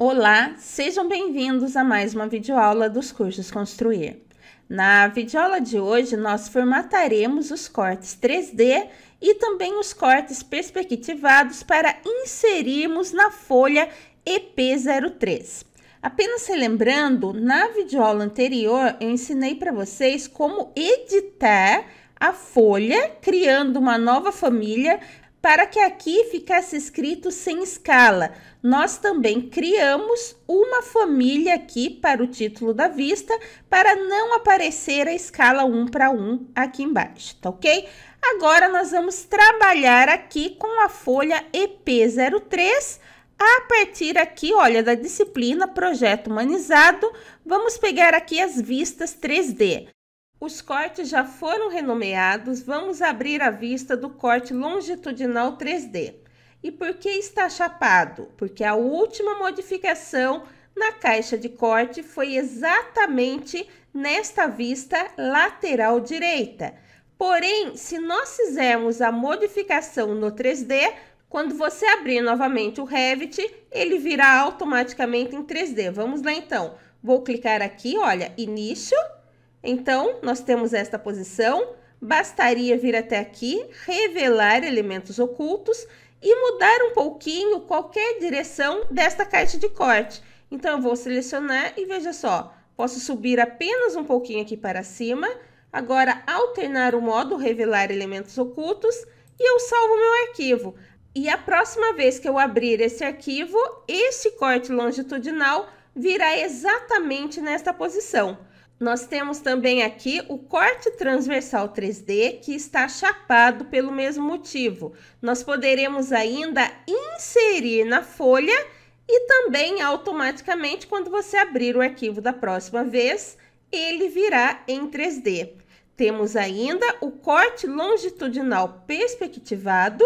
Olá, sejam bem-vindos a mais uma videoaula dos cursos Construir. Na videoaula de hoje, nós formataremos os cortes 3D e também os cortes perspectivados para inserirmos na folha EP03. Apenas relembrando, na videoaula anterior eu ensinei para vocês como editar a folha, criando uma nova família para que aqui ficasse escrito sem escala. Nós também criamos uma família aqui para o título da vista, para não aparecer a escala 1 para 1 aqui embaixo, tá ok? Agora nós vamos trabalhar aqui com a folha EP03, a partir aqui, olha, da disciplina Projeto Humanizado, vamos pegar aqui as vistas 3D. Os cortes já foram renomeados, vamos abrir a vista do corte longitudinal 3D. E por que está chapado? Porque a última modificação na caixa de corte foi exatamente nesta vista lateral direita. Porém, se nós fizermos a modificação no 3D, quando você abrir novamente o Revit, ele virá automaticamente em 3D. Vamos lá então. Vou clicar aqui, olha, início. Então, nós temos esta posição. Bastaria vir até aqui, revelar elementos ocultos e mudar um pouquinho qualquer direção desta caixa de corte. Então, eu vou selecionar e veja só, posso subir apenas um pouquinho aqui para cima, agora alternar o modo revelar elementos ocultos e eu salvo meu arquivo. E a próxima vez que eu abrir esse arquivo, este corte longitudinal virá exatamente nesta posição. Nós temos também aqui o corte transversal 3D que está chapado pelo mesmo motivo. Nós poderemos ainda inserir na folha e também automaticamente quando você abrir o arquivo da próxima vez, ele virá em 3D. Temos ainda o corte longitudinal perspectivado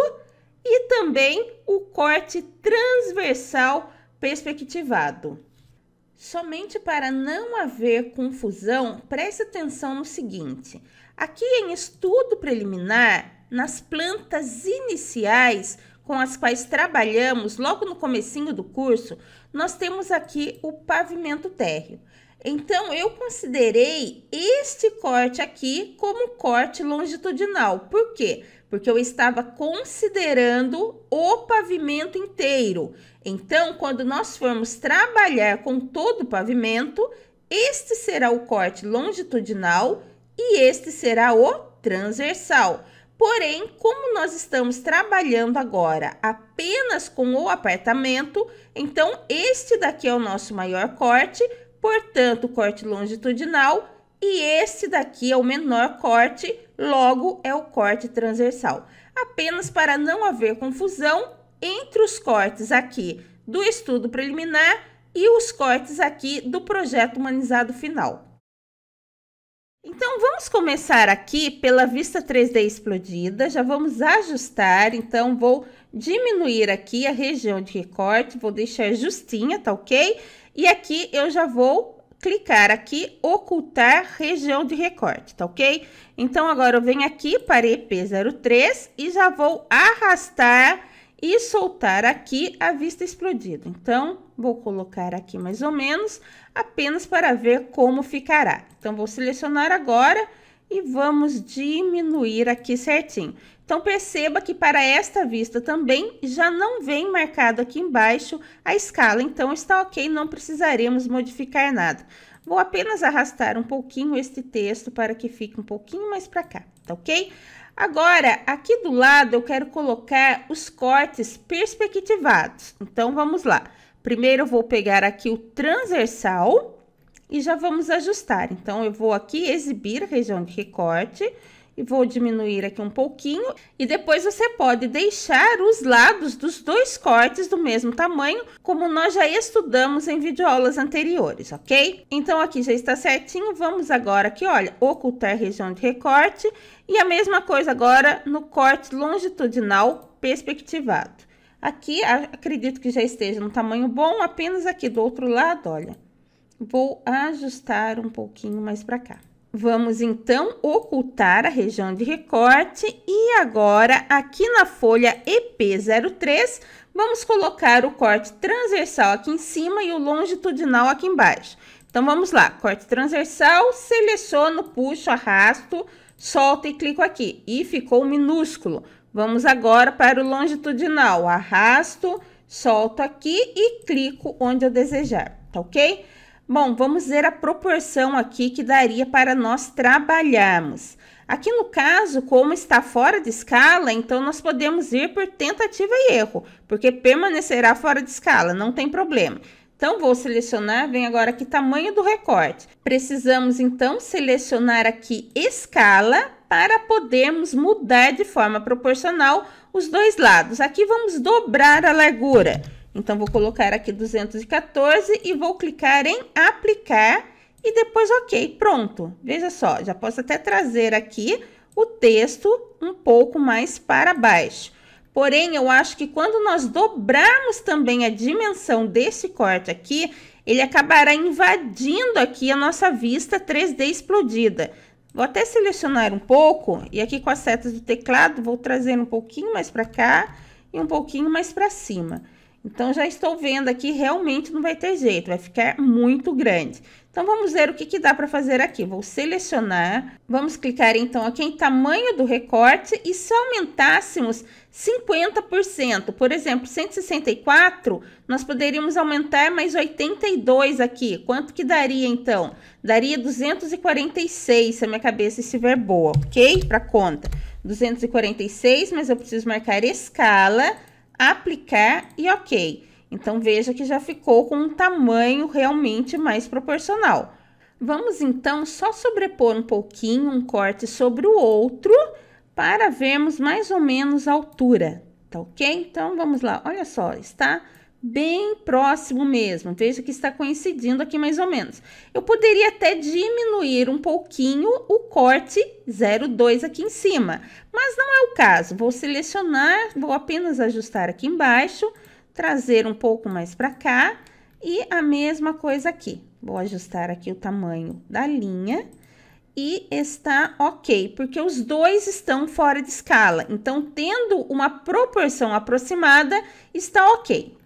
e também o corte transversal perspectivado. Somente para não haver confusão, preste atenção no seguinte: aqui em estudo preliminar, nas plantas iniciais com as quais trabalhamos logo no comecinho do curso, nós temos aqui o pavimento térreo. Então, eu considerei este corte aqui como corte longitudinal. Por quê? Porque eu estava considerando o pavimento inteiro. Então, quando nós formos trabalhar com todo o pavimento, este será o corte longitudinal e este será o transversal. Porém, como nós estamos trabalhando agora apenas com o apartamento, então este daqui é o nosso maior corte, portanto, corte longitudinal, e esse daqui é o menor corte, logo é o corte transversal. Apenas para não haver confusão entre os cortes aqui do estudo preliminar e os cortes aqui do projeto humanizado final. Então, vamos começar aqui pela vista 3D explodida, já vamos ajustar, então vou diminuir aqui a região de recorte, vou deixar justinha, tá ok? E aqui eu já vou clicar aqui, ocultar região de recorte, tá ok? Então, agora eu venho aqui para EP03 e já vou arrastar e soltar aqui a vista explodida. Então, vou colocar aqui mais ou menos, apenas para ver como ficará. Então, vou selecionar agora e vamos diminuir aqui certinho. Então perceba que para esta vista também já não vem marcado aqui embaixo a escala, então está ok, não precisaremos modificar nada. Vou apenas arrastar um pouquinho este texto para que fique um pouquinho mais para cá, tá ok? Agora, aqui do lado eu quero colocar os cortes perspectivados, então vamos lá. Primeiro eu vou pegar aqui o transversal e já vamos ajustar, então eu vou aqui exibir a região de recorte e vou diminuir aqui um pouquinho. E depois você pode deixar os lados dos dois cortes do mesmo tamanho, como nós já estudamos em videoaulas anteriores, ok? Então aqui já está certinho, vamos agora aqui, olha, ocultar região de recorte. E a mesma coisa agora no corte longitudinal perspectivado. Aqui, acredito que já esteja no tamanho bom, apenas aqui do outro lado, olha. Vou ajustar um pouquinho mais para cá. Vamos então ocultar a região de recorte e agora aqui na folha EP03 vamos colocar o corte transversal aqui em cima e o longitudinal aqui embaixo. Então vamos lá, corte transversal, seleciono, puxo, arrasto, solto e clico aqui e ficou minúsculo. Vamos agora para o longitudinal, arrasto, solto aqui e clico onde eu desejar, tá ok? Bom, vamos ver a proporção aqui que daria para nós trabalharmos. Aqui no caso, como está fora de escala, então nós podemos ir por tentativa e erro, porque permanecerá fora de escala, não tem problema. Então, vou selecionar, vem agora aqui tamanho do recorte. Precisamos, então, selecionar aqui escala para podermos mudar de forma proporcional os dois lados. Aqui vamos dobrar a largura. Então, vou colocar aqui 214 e vou clicar em aplicar e depois ok, pronto. Veja só, já posso até trazer aqui o texto um pouco mais para baixo. Porém, eu acho que quando nós dobrarmos também a dimensão desse corte aqui, ele acabará invadindo aqui a nossa vista 3D explodida. Vou até selecionar um pouco e aqui com as setas do teclado vou trazer um pouquinho mais para cá e um pouquinho mais para cima. Então, já estou vendo aqui, realmente não vai ter jeito, vai ficar muito grande. Então, vamos ver o que, que dá para fazer aqui. Vou selecionar, vamos clicar então aqui em tamanho do recorte e se aumentássemos 50%, por exemplo, 164, nós poderíamos aumentar mais 82 aqui. Quanto que daria então? Daria 246, se a minha cabeça estiver boa, ok? Para conta. 246, mas eu preciso marcar escala aplicar e ok. Então, veja que já ficou com um tamanho realmente mais proporcional. Vamos então só sobrepor um pouquinho um corte sobre o outro para vermos mais ou menos a altura, tá ok? Então, vamos lá. Olha só, está bem próximo mesmo. Veja que está coincidindo aqui mais ou menos. Eu poderia até diminuir um pouquinho o corte 02 aqui em cima, mas não é o caso. Vou selecionar, vou apenas ajustar aqui embaixo, trazer um pouco mais para cá e a mesma coisa aqui. Vou ajustar aqui o tamanho da linha e está ok, porque os dois estão fora de escala. Então, tendo uma proporção aproximada, está ok.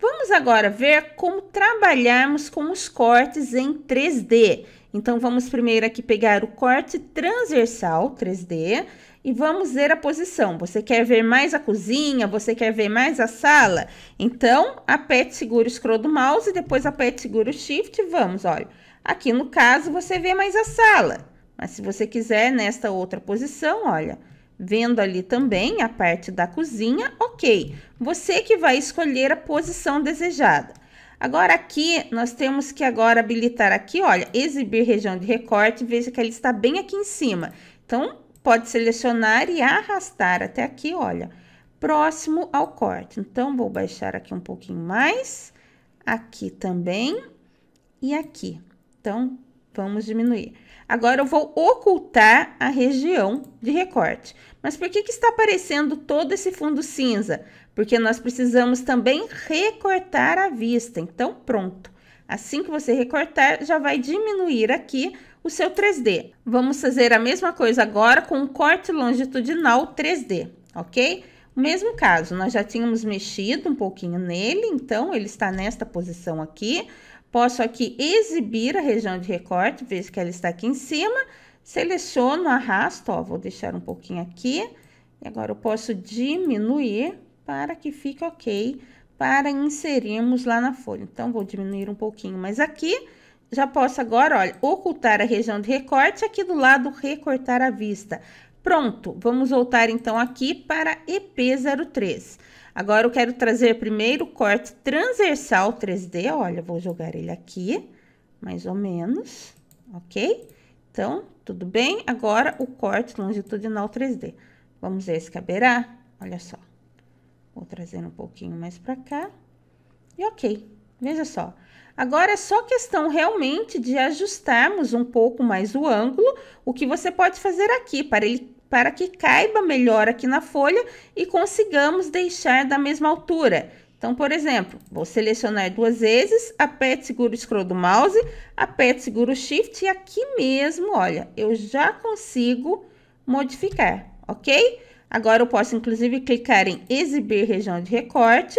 Vamos agora ver como trabalharmos com os cortes em 3D. Então, vamos primeiro aqui pegar o corte transversal 3D e vamos ver a posição. Você quer ver mais a cozinha? Você quer ver mais a sala? Então, aperte, segura o scroll do mouse, depois aperte, segura o shift e vamos, olha. Aqui, no caso, você vê mais a sala. Mas se você quiser, nesta outra posição, olha, Vendo ali também a parte da cozinha, ok. Você que vai escolher a posição desejada. Agora aqui, nós temos que agora habilitar aqui, olha, exibir região de recorte. Veja que ele está bem aqui em cima. Então, pode selecionar e arrastar até aqui, olha, próximo ao corte. Então, vou baixar aqui um pouquinho mais, aqui também e aqui. Então, vamos diminuir. Agora eu vou ocultar a região de recorte. Mas por que, que está aparecendo todo esse fundo cinza? Porque nós precisamos também recortar a vista. Então, pronto. Assim que você recortar, já vai diminuir aqui o seu 3D. Vamos fazer a mesma coisa agora com um corte longitudinal 3D, ok? O mesmo caso, nós já tínhamos mexido um pouquinho nele, então ele está nesta posição aqui. Posso aqui exibir a região de recorte, vejo que ela está aqui em cima. Seleciono, arrasto, ó, vou deixar um pouquinho aqui. E agora eu posso diminuir para que fique ok para inserirmos lá na folha. Então, vou diminuir um pouquinho mais aqui. Já posso agora, olha, ocultar a região de recorte, aqui do lado recortar a vista. Pronto, vamos voltar então aqui para EP03. Agora eu quero trazer primeiro o corte transversal 3D, olha, vou jogar ele aqui, mais ou menos, ok? Então, tudo bem, agora o corte longitudinal 3D. Vamos ver se caberá, olha só. Vou trazer um pouquinho mais para cá, e ok, veja só. Agora é só questão realmente de ajustarmos um pouco mais o ângulo, o que você pode fazer aqui para ele para que caiba melhor aqui na folha e consigamos deixar da mesma altura. Então, por exemplo, vou selecionar duas vezes, aperto seguro o scroll do mouse, aperto seguro shift e aqui mesmo, olha, eu já consigo modificar, ok? Agora eu posso inclusive clicar em exibir região de recorte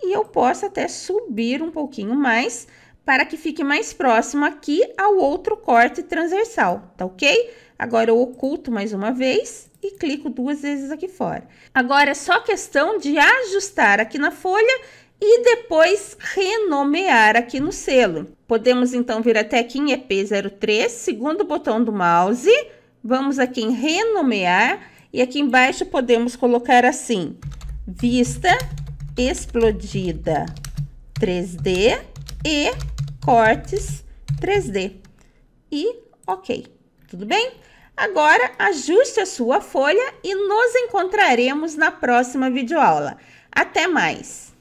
e eu posso até subir um pouquinho mais para que fique mais próximo aqui ao outro corte transversal, tá ok? Agora eu oculto mais uma vez e clico duas vezes aqui fora. Agora é só questão de ajustar aqui na folha e depois renomear aqui no selo. Podemos então vir até aqui em EP03, segundo botão do mouse, vamos aqui em renomear e aqui embaixo podemos colocar assim, vista explodida 3D e cortes 3D e ok. Tudo bem? Agora, ajuste a sua folha e nos encontraremos na próxima videoaula. Até mais!